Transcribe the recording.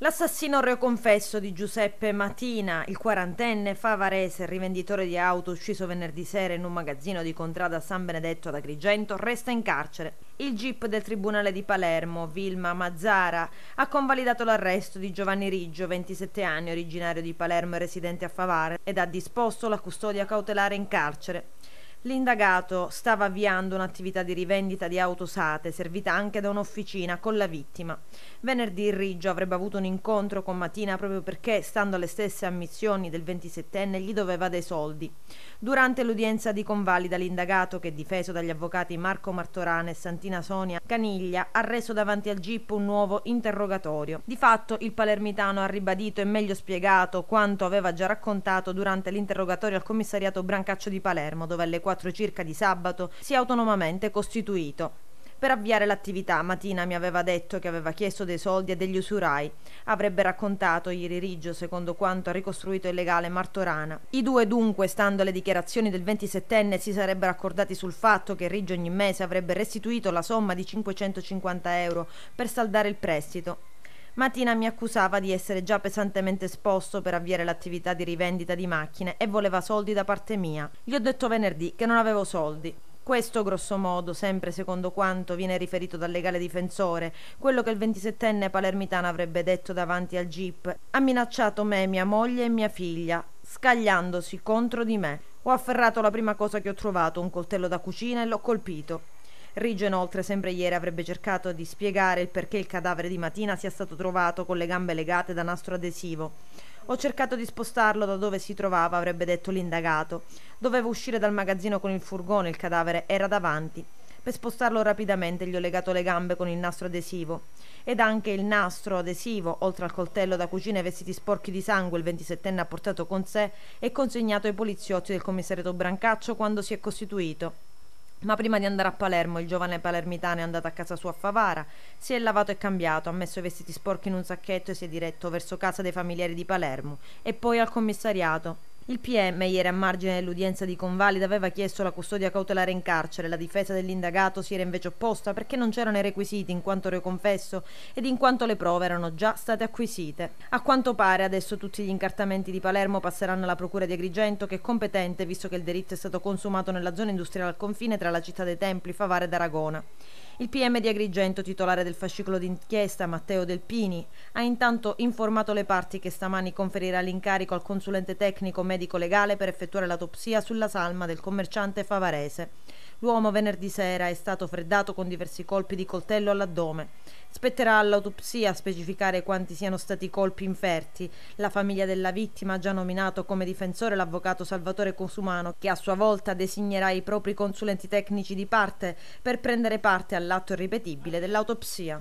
L'assassino reo confesso di Giuseppe Matina, il quarantenne favarese rivenditore di auto ucciso venerdì sera in un magazzino di contrada San Benedetto ad Agrigento, resta in carcere. Il GIP del Tribunale di Palermo, Vilma Mazzara, ha convalidato l'arresto di Giovanni Riggio, 27 anni, originario di Palermo e residente a Favara, ed ha disposto la custodia cautelare in carcere. L'indagato stava avviando un'attività di rivendita di auto usate, servita anche da un'officina, con la vittima. Venerdì il Riggio avrebbe avuto un incontro con Matina proprio perché, stando alle stesse ammissioni del 27enne, gli doveva dei soldi. Durante l'udienza di convalida, l'indagato, che è difeso dagli avvocati Marco Martorane e Santina Sonia Caniglia, ha reso davanti al GIP un nuovo interrogatorio. Di fatto, il palermitano ha ribadito e meglio spiegato quanto aveva già raccontato durante l'interrogatorio al commissariato Brancaccio di Palermo, dove alle 4 24 circa di sabato, si è autonomamente costituito. Per avviare l'attività, Matina mi aveva detto che aveva chiesto dei soldi a degli usurai. Avrebbe raccontato ieri Riggio, secondo quanto ha ricostruito il legale Martorana. I due dunque, stando alle dichiarazioni del 27enne, si sarebbero accordati sul fatto che Riggio ogni mese avrebbe restituito la somma di 550 euro per saldare il prestito. Matina mi accusava di essere già pesantemente esposto per avviare l'attività di rivendita di macchine e voleva soldi da parte mia. Gli ho detto venerdì che non avevo soldi. Questo, grosso modo, sempre secondo quanto viene riferito dal legale difensore, quello che il 27enne palermitano avrebbe detto davanti al GIP, ha minacciato me, mia moglie e mia figlia, scagliandosi contro di me. Ho afferrato la prima cosa che ho trovato, un coltello da cucina, e l'ho colpito. Riggio inoltre sempre ieri avrebbe cercato di spiegare il perché il cadavere di Matina sia stato trovato con le gambe legate da nastro adesivo. Ho cercato di spostarlo da dove si trovava, avrebbe detto l'indagato. Dovevo uscire dal magazzino con il furgone, il cadavere era davanti. Per spostarlo rapidamente gli ho legato le gambe con il nastro adesivo. Ed anche il nastro adesivo, oltre al coltello da cucina e vestiti sporchi di sangue, il 27enne ha portato con sé e consegnato ai poliziotti del commissariato Brancaccio quando si è costituito. Ma prima di andare a Palermo, il giovane palermitano è andato a casa sua a Favara, si è lavato e cambiato, ha messo i vestiti sporchi in un sacchetto e si è diretto verso casa dei familiari di Palermo e poi al commissariato, il PM ieri a margine dell'udienza di Convalida aveva chiesto la custodia cautelare in carcere, la difesa dell'indagato si era invece opposta perché non c'erano i requisiti in quanto reo confesso ed in quanto le prove erano già state acquisite. A quanto pare adesso tutti gli incartamenti di Palermo passeranno alla procura di Agrigento che è competente visto che il delitto è stato consumato nella zona industriale al confine tra la città dei Templi, Favara ed Aragona. Il PM di Agrigento, titolare del fascicolo d'inchiesta Matteo Delpini, ha intanto informato le parti che stamani conferirà l'incarico al consulente tecnico medico legale per effettuare l'autopsia sulla salma del commerciante favarese. L'uomo venerdì sera è stato freddato con diversi colpi di coltello all'addome. Spetterà all'autopsia specificare quanti siano stati i colpi inferti. La famiglia della vittima ha già nominato come difensore l'avvocato Salvatore Cosumano, che a sua volta designerà i propri consulenti tecnici di parte per prendere parte alla all'atto irripetibile dell'autopsia.